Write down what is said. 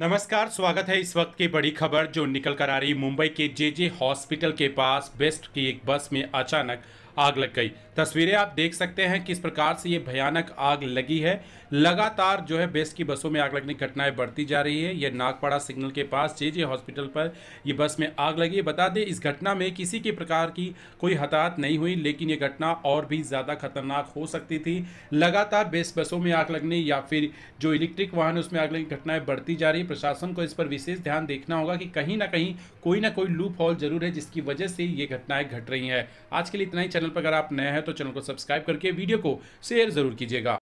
नमस्कार स्वागत है इस वक्त की बड़ी खबर जो निकल कर आ रही मुंबई के जे जे हॉस्पिटल के पास बेस्ट की एक बस में अचानक आग लग गई तस्वीरें आप देख सकते हैं किस प्रकार से ये भयानक आग लगी है लगातार जो है बेस की बसों में आग लगने की घटनाएं बढ़ती जा रही है ये नागपाड़ा सिग्नल के पास जे जे हॉस्पिटल पर ये बस में आग लगी है बता दें इस घटना में किसी के प्रकार की कोई हताहत नहीं हुई लेकिन ये घटना और भी ज़्यादा खतरनाक हो सकती थी लगातार बेस बसों में आग लगने या फिर जो इलेक्ट्रिक वाहन है उसमें आग लगने की घटनाएं बढ़ती जा रही है प्रशासन को इस पर विशेष ध्यान देखना होगा कि कहीं ना कहीं कोई ना कोई लूप हॉल जरूर है जिसकी वजह से ये घटनाएं घट रही हैं आज के लिए इतना ही चैनल चैनल पर अगर आप नए हैं तो चैनल को सब्सक्राइब करके वीडियो को शेयर जरूर कीजिएगा